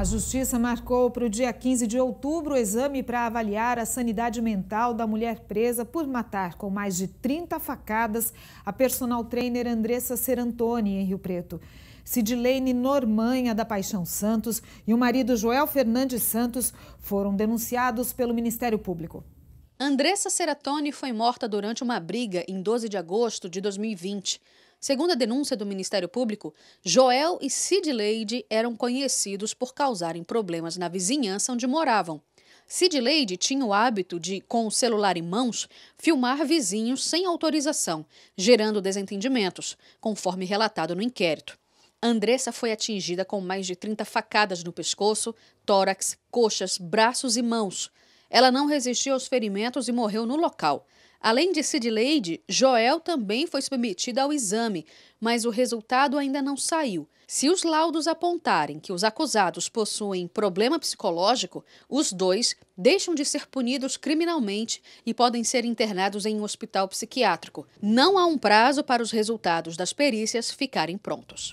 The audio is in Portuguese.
A Justiça marcou para o dia 15 de outubro o exame para avaliar a sanidade mental da mulher presa por matar com mais de 30 facadas a personal trainer Andressa Serantoni, em Rio Preto. Sidilene Normanha, da Paixão Santos, e o marido Joel Fernandes Santos foram denunciados pelo Ministério Público. Andressa Seratoni foi morta durante uma briga em 12 de agosto de 2020. Segundo a denúncia do Ministério Público, Joel e Sid Leide eram conhecidos por causarem problemas na vizinhança onde moravam. Sid Leide tinha o hábito de, com o celular em mãos, filmar vizinhos sem autorização, gerando desentendimentos, conforme relatado no inquérito. Andressa foi atingida com mais de 30 facadas no pescoço, tórax, coxas, braços e mãos. Ela não resistiu aos ferimentos e morreu no local. Além de Sidleide, Joel também foi submetida ao exame, mas o resultado ainda não saiu. Se os laudos apontarem que os acusados possuem problema psicológico, os dois deixam de ser punidos criminalmente e podem ser internados em um hospital psiquiátrico. Não há um prazo para os resultados das perícias ficarem prontos.